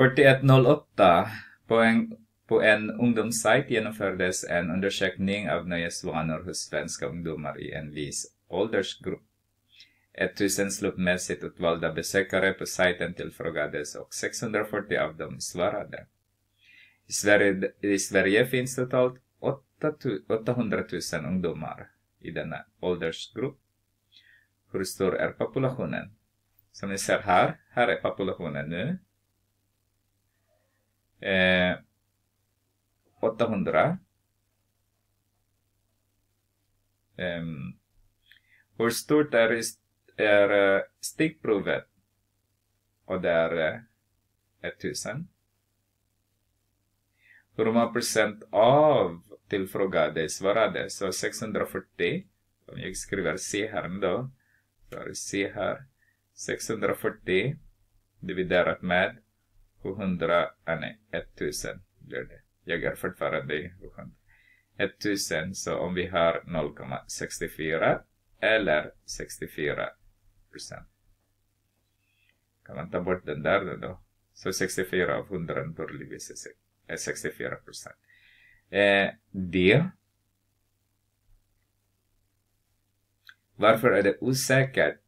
4108 på en, på en ungdomssajt genomfördes en undersökning av nöjesvanor hos svenska ungdomar i en viss åldersgrupp. 1000 slumpmässigt utvalda besökare på sajten tillfrågades och 640 av dem svarade. I Sverige, i Sverige finns totalt 800 000 ungdomar i denna åldersgrupp. Hur stor är populationen? Som ni ser här, här är populationen nu eh, 800. Um, ehm, hur stort är, är eh, stickprovet? Och det är 1000. Eh, hur många procent av tillfrågade svarade? Så 640. Om jag skriver C här då. Så är C här. 640 dividerat med 700, ah, äh, nej, 1000 blir det. Jag är fortfarande i 700. 1000, så om vi har 0,64 eller 64 procent. Kan man ta bort den där då? Så 64 av 100 naturligtvis är 64 eh, procent. Eh, det. Varför är det osäkert?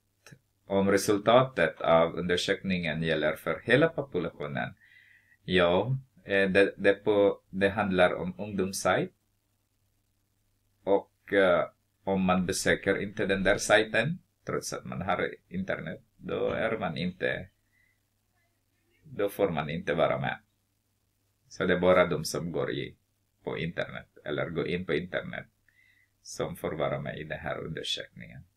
om resultatet av undersökningen gäller för hela populationen? Ja, eh, det, det, på, det handlar om ungdomssajt. Och eh, om man besöker inte den där sajten, trots att man har internet, då är man inte då får man inte vara med. Så det är bara de som går i, på internet, eller går in på internet, som får vara med i den här undersökningen.